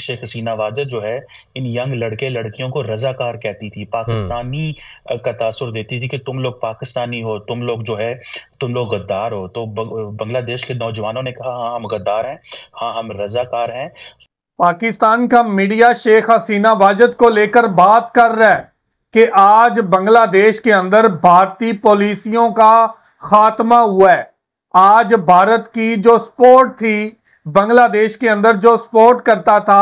शेख हसीना वाजद जो है इन यंग लड़के लड़कियों को रजाकार कहती थी हम्म। पाकिस्तानी का तासुर देती थी कि तुम लोग पाकिस्तानी हो तुम लोग जो है तुम लोग गद्दार हो तो बांग्लादेश के नौजवानों ने कहा हाँ हम गद्दार हैं हाँ हम रजाकार हैं पाकिस्तान का मीडिया शेख हसीना वाजद को लेकर बात कर रहा है कि आज बांग्लादेश के अंदर भारतीय पॉलिसियों का खात्मा हुआ है आज भारत की जो स्पोर्ट थी बांग्लादेश के अंदर जो स्पोर्ट करता था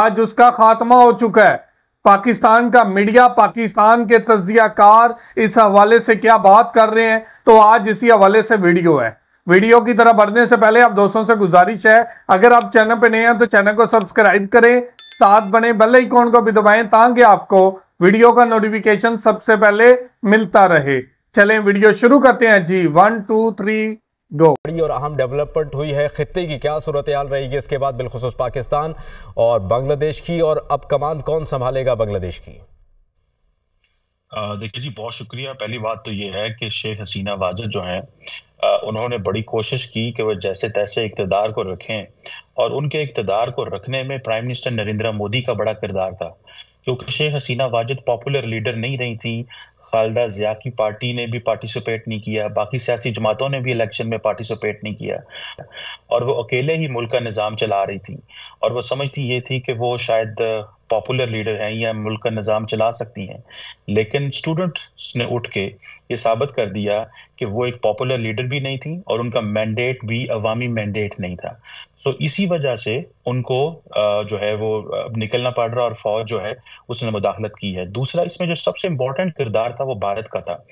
आज उसका खात्मा हो चुका है पाकिस्तान का मीडिया पाकिस्तान के तजियाकार इस हवाले से क्या बात कर रहे हैं तो आज इसी हवाले से वीडियो है वीडियो की तरह बढ़ने से पहले आप दोस्तों से गुजारिश है अगर आप चैनल पर नए हैं तो चैनल को सब्सक्राइब करें साथ बने बेल आइकॉन को भी दबाएं ताकि आपको वीडियो का नोटिफिकेशन सबसे पहले मिलता रहे चलें वीडियो शुरू करते हैं जी वन टू थ्री गो बड़ी और अहम डेवलपमेंट हुई है खत्े की क्या सूरत हाल रहेगी इसके बाद बिलखसूस पाकिस्तान और बांग्लादेश की और अब कमान कौन संभालेगा बांग्लादेश की देखिए जी बहुत शुक्रिया पहली बात तो ये है कि शेख हसीना वाजद जो हैं उन्होंने बड़ी कोशिश की कि वह जैसे तैसे इकतदार को रखें और उनके इकतदार को रखने में प्राइम मिनिस्टर नरेंद्र मोदी का बड़ा किरदार था क्योंकि शेख हसीना वाजिद पॉपुलर लीडर नहीं रही थी खालदा जिया की पार्टी ने भी पार्टिसिपेट नहीं किया बाकी सियासी जमातों ने भी इलेक्शन में पार्टिसिपेट नहीं किया और वो अकेले ही मुल्क का निज़ाम चला रही थी और वो समझती ये थी कि वो शायद पॉपुलर लीडर हैं या मुल्क का निज़ाम चला सकती हैं लेकिन स्टूडेंट्स ने उठ के ये साबित कर दिया कि वो एक पॉपुलर लीडर भी नहीं थी और उनका मैंडेट भी अवामी मैंडेट नहीं था सो इसी वजह से उनको जो है वो निकलना पड़ रहा और फौज जो है उसने मुदाखलत की है दूसरा इसमें जो सबसे इंपॉर्टेंट किरदार था वो भारत का था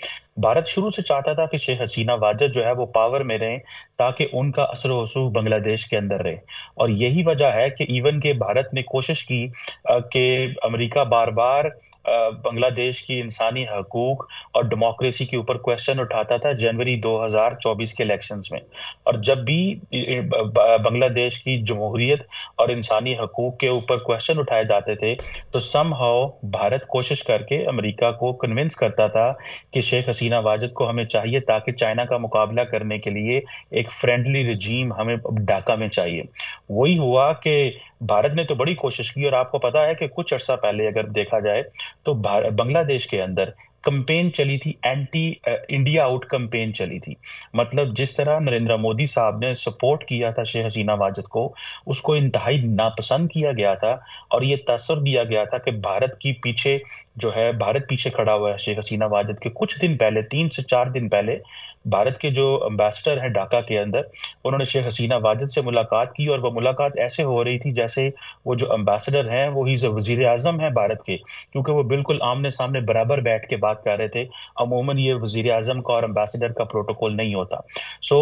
भारत शुरू से चाहता था कि शेख हसीना वाजद जो है वो पावर में रहें ताकि उनका असर वसूख बांग्लादेश के अंदर रहे और यही वजह है कि इवन के भारत ने कोशिश की कि अमेरिका बार बार बांग्लादेश की इंसानी हकूक और डेमोक्रेसी के ऊपर क्वेश्चन उठाता था जनवरी 2024 के इलेक्शंस में और जब भी बांग्लादेश देश की जमहूरियत और इंसानी हकूक के ऊपर क्वेश्चन उठाए जाते थे तो सम हाउ भारत कोशिश करके अमेरिका को कन्विंस करता था कि शेख हसीना वाजिद को हमें चाहिए ताकि चाइना का मुकाबला करने के लिए एक फ्रेंडली रिजीम हमें ढाका में चाहिए वही हुआ कि भारत ने तो बड़ी कोशिश की और आपको पता है कि कुछ अर्सा पहले अगर देखा जाए तो बांग्लादेश के अंदर कंपेन चली थी एंटी इंडिया आउट कंपेन चली थी मतलब जिस तरह नरेंद्र मोदी साहब ने सपोर्ट किया था शेख हसीना वाजद को उसको इंतहाई नापसंद किया गया था और ये तसर दिया गया था कि भारत की पीछे जो है भारत पीछे खड़ा हुआ है शेख हसीना वाजद के कुछ दिन पहले तीन से चार दिन पहले भारत के जो एम्बेसडर हैं ढाका के अंदर उन्होंने शेख हसीना वाजद से मुलाकात की और वो मुलाकात ऐसे हो रही थी जैसे वो जो एम्बेसडर हैं वो ही वजीर अजम है भारत के क्योंकि वो बिल्कुल आमने सामने बराबर बैठ के बात बात कर रहे थे अमूमन ये वजीर अजम का और एम्बेसडर का प्रोटोकॉल नहीं होता सो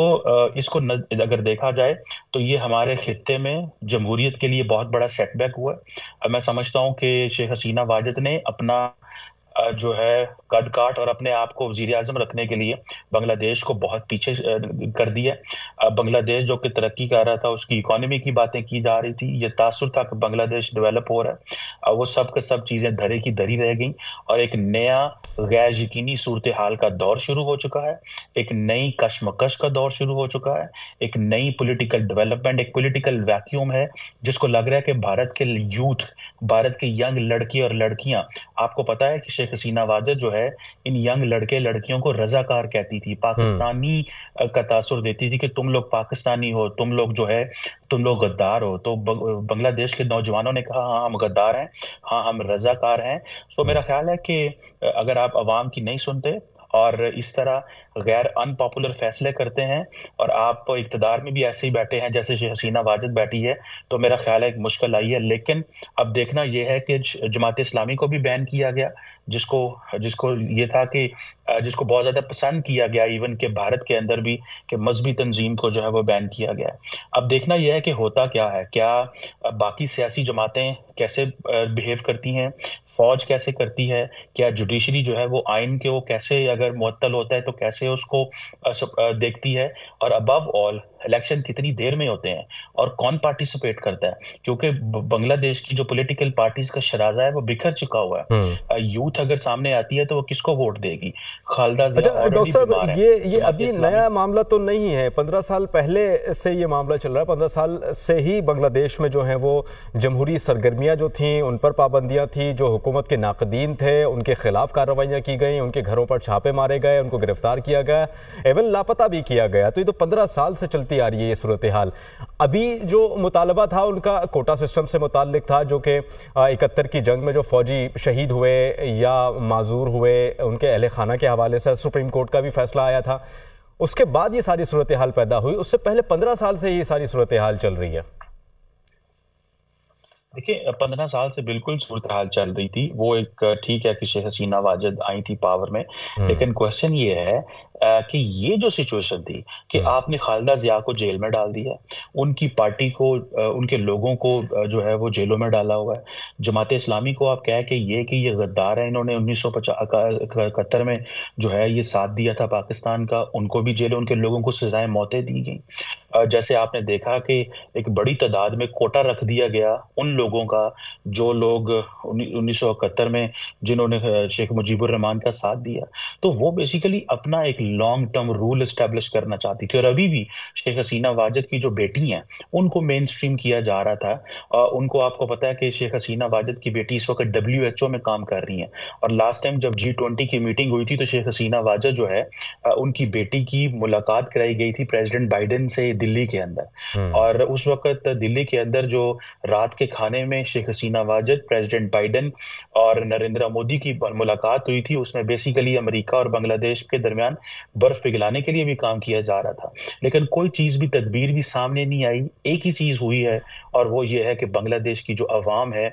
इसको न, अगर देखा जाए तो ये हमारे खत्े में जमहूरीत के लिए बहुत बड़ा सेटबैक हुआ है मैं समझता हूँ कि शेख हसीना वाजद ने अपना जो है कद काट और अपने आप को वजी अजम रखने के लिए बांग्लादेश को बहुत पीछे कर दिया बांग्लादेश जो कि तरक्की कर रहा था उसकी इकोनॉमी की बातें की जा रही थी ये तासर था कि बांग्लादेश डेवलप हो रहा है वो सब के सब चीज़ें धरे की धरी रह गई और एक नया गैर यकीनी सूरत हाल का दौर शुरू हो चुका है एक नई कशमकश का दौर शुरू हो चुका है एक नई पोलिटिकल डेवलपमेंट एक पोलिटिकल वैक्यूम है जिसको लग रहा है कि भारत के यूथ भारत के यंग लड़के और लड़कियां आपको पता है कि शेख हसीना वाजद जो है इन यंग लड़के लड़कियों को रजाकार कहती थी हम्म। पाकिस्तानी का तासर देती थी कि तुम लोग पाकिस्तानी हो तुम लोग जो है तुम लोग गद्दार हो तो बांग्लादेश के नौजवानों ने कहा हाँ हम गद्दार हैं हाँ हम रजाकार हैं तो मेरा हम्म। ख्याल है कि अगर आप आवाम की नहीं सुनते और इस तरह गैर अनपॉपुलर फैसले करते हैं और आप इकतदार में भी ऐसे ही बैठे हैं जैसे हसीना वाजद बैठी है तो मेरा ख्याल है एक मुश्किल आई है लेकिन अब देखना यह है कि जमात इस्लामी को भी बैन किया गया जिसको जिसको ये था कि जिसको बहुत ज़्यादा पसंद किया गया इवन के भारत के अंदर भी कि मजहबी तंजीम को जो है वो बैन किया गया अब देखना यह है कि होता क्या है क्या बाकी सियासी जमातें कैसे बिहेव करती हैं फौज कैसे करती है क्या जुडिशरी जो है वो आइन के वो कैसे अगर मअतल होता है तो कैसे से उसको देखती है और अबव ऑल इलेक्शन कितनी देर में होते हैं और कौन पार्टिसिपेट करता है क्योंकि बांग्लादेश की जो पॉलिटिकल पार्टीज का शराजा है वो बिखर चुका हुआ है यूथ हम्म। अगर सामने आती है तो वो किसको वोट देगी खालदा अच्छा, डॉक्टर साहब ये ये अभी नया मामला तो नहीं है पंद्रह साल पहले से ये मामला चल रहा है पंद्रह साल से ही बांग्लादेश में जो है वो जमहूरी सरगर्मियाँ जो थी उन पर पाबंदियाँ थी जो हुकूमत के नाकदीन थे उनके खिलाफ कार्रवाइयाँ की गई उनके घरों पर छापे मारे गए उनको गिरफ्तार किया गया एवं लापता भी किया गया तो ये तो पंद्रह साल से चलती बढ़ती आ रही है ये सूरत हाल अभी जो मुतालबा था उनका कोटा सिस्टम से मुतल था जो कि इकहत्तर की जंग में जो फौजी शहीद हुए या माजूर हुए उनके अहल खाना के हवाले से सुप्रीम कोर्ट का भी फैसला आया था उसके बाद ये सारी सूरत हाल पैदा हुई उससे पहले पंद्रह साल से ये सारी सूरत हाल चल रही है देखिए पंद्रह साल से बिल्कुल सूरत हाल चल रही थी वो एक ठीक है कि शेख हसीना वाजिद आई थी पावर में हम्म। लेकिन क्वेश्चन ये है कि ये जो सिचुएशन थी कि हम्म। आपने खालदा जिया को जेल में डाल दिया उनकी पार्टी को उनके लोगों को जो है वो जेलों में डाला हुआ है जमात इस्लामी को आप कह के ये कि ये गद्दार है इन्होंने उन्नीस सौ में जो है ये साथ दिया था पाकिस्तान का उनको भी जेल उनके लोगों को सजाएं मौतें दी गई जैसे आपने देखा कि एक बड़ी तादाद में कोटा रख दिया गया उन लोगों का जो लोग उन्नीस सौ इकहत्तर में जिन्होंने शेख मुजीबुर रहमान का साथ दिया तो वो बेसिकली अपना एक लॉन्ग टर्म रूल इस्टेब्लिश करना चाहती थी और अभी भी शेख हसीना वाजद की जो बेटी हैं उनको मेन स्ट्रीम किया जा रहा था और उनको आपको पता है कि शेख हसीना वाजद की बेटी इस वक्त डब्ल्यू एच ओ में काम कर रही हैं और लास्ट टाइम जब जी ट्वेंटी की मीटिंग हुई थी तो शेख हसीना वाजद जो है उनकी बेटी की मुलाकात कराई गई थी प्रेसिडेंट बाइडेन से दिल्ली के अंदर हम्म। और उस वक्त दिल्ली के अंदर जो रात के खाने थाने में शेख हसीना वाजद प्रेसिडेंट बाइडन और नरेंद्र मोदी की मुलाकात हुई थी उसमें बेसिकली अमेरिका और बांग्लादेश के दरमियान बर्फ पिघलाने के लिए भी काम किया जा रहा था लेकिन कोई चीज़ भी तदबीर भी सामने नहीं आई एक ही चीज़ हुई है और वो ये है कि बांग्लादेश की जो अवाम है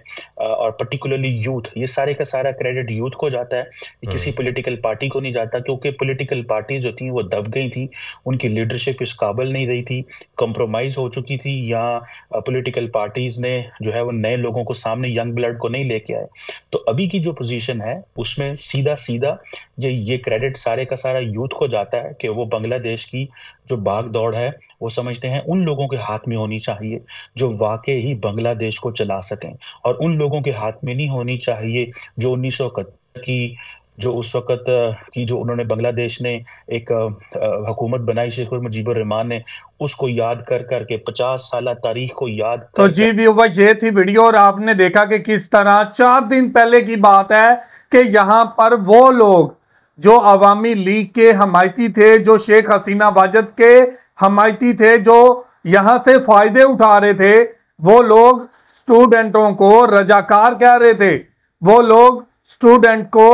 और पर्टिकुलरली यूथ ये सारे का सारा क्रेडिट यूथ को जाता है हम्म। किसी पोलिटिकल पार्टी को नहीं जाता क्योंकि पोलिटिकल पार्टी जो थी वो दब गई थी उनकी लीडरशिप इस काबल नहीं रही थी कॉम्प्रोमाइज़ हो चुकी थी या पोलिटिकल पार्टीज़ ने जो है वो नए लोगों को सामने यंग ब्लड को नहीं लेके आए तो अभी की जो पोजीशन है उसमें सीधा सीधा ये ये क्रेडिट सारे का सारा यूथ को जाता है कि वो बांग्लादेश की जो भाग दौड़ है वो समझते हैं उन लोगों के हाथ में होनी चाहिए जो वाकई ही बांग्लादेश को चला सकें और उन लोगों के हाथ में नहीं होनी चाहिए जो उन्नीस की जो उस वक्त की जो उन्होंने बांग्लादेश ने एक हुकूमत बनाई शेख मुजीब रहमान ने उसको याद कर करके पचास साल तारीख को याद तो कर, जी व्यूवर ये थी वीडियो और आपने देखा कि किस तरह चार दिन पहले की बात है कि यहाँ पर वो लोग जो अवामी लीग के हमायती थे जो शेख हसीना वाजद के हमायती थे जो यहाँ से फायदे उठा रहे थे वो लोग स्टूडेंटों को रजाकार कह रहे थे वो लोग स्टूडेंट को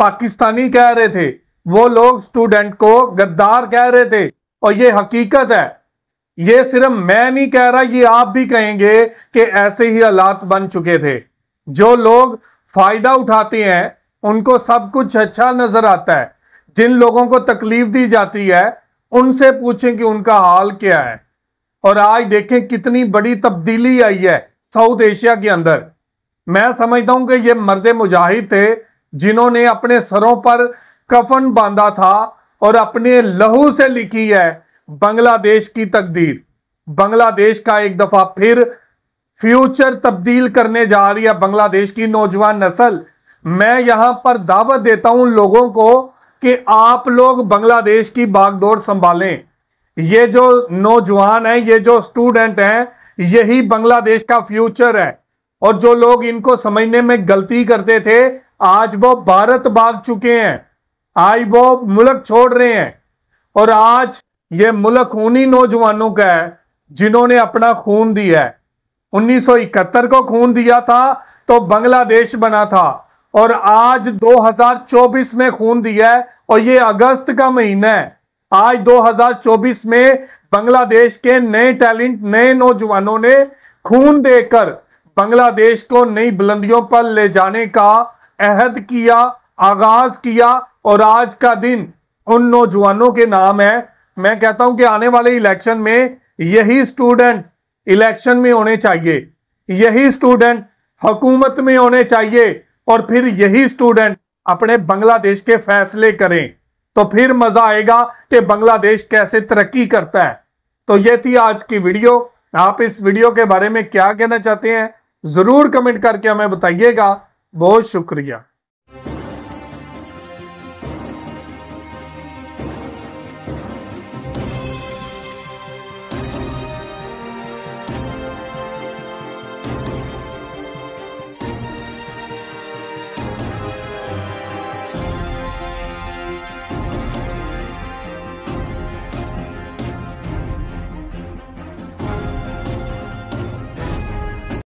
पाकिस्तानी कह रहे थे वो लोग स्टूडेंट को गद्दार कह रहे थे और ये हकीकत है ये सिर्फ मैं नहीं कह रहा ये आप भी कहेंगे कि ऐसे ही हालात बन चुके थे जो लोग फायदा उठाते हैं उनको सब कुछ अच्छा नजर आता है जिन लोगों को तकलीफ दी जाती है उनसे पूछें कि उनका हाल क्या है और आज देखें कितनी बड़ी तब्दीली आई है साउथ एशिया के अंदर मैं समझता हूं कि ये मर्द मुजाहिद थे जिन्होंने अपने सरों पर कफन बांधा था और अपने लहू से लिखी है बांग्लादेश की तकदीर बांग्लादेश का एक दफा फिर फ्यूचर तब्दील करने जा रही है बांग्लादेश की नौजवान नस्ल मैं यहां पर दावत देता हूं लोगों को कि आप लोग बांग्लादेश की बागडोर संभालें ये जो नौजवान है ये जो स्टूडेंट हैं यही बांग्लादेश का फ्यूचर है और जो लोग इनको समझने में गलती करते थे आज वो भारत भाग चुके हैं आज वो मुल्क छोड़ रहे हैं और आज ये मुल्क उन्हीं नौजवानों का है जिन्होंने अपना खून दिया है 1971 को खून दिया था तो बांग्लादेश बना था और आज 2024 में खून दिया है और ये अगस्त का महीना है आज 2024 में बांग्लादेश के नए टैलेंट नए नौजवानों ने खून देकर बांग्लादेश को नई बुलंदियों पर ले जाने का अहद किया आगाज किया और आज का दिन उन नौजवानों के नाम है मैं कहता हूं कि आने वाले इलेक्शन में यही स्टूडेंट इलेक्शन में होने चाहिए यही स्टूडेंट हुकूमत में होने चाहिए और फिर यही स्टूडेंट अपने बांग्लादेश के फैसले करें तो फिर मजा आएगा कि बांग्लादेश कैसे तरक्की करता है तो यह थी आज की वीडियो आप इस वीडियो के बारे में क्या कहना चाहते हैं जरूर कमेंट करके हमें बताइएगा बहुत शुक्रिया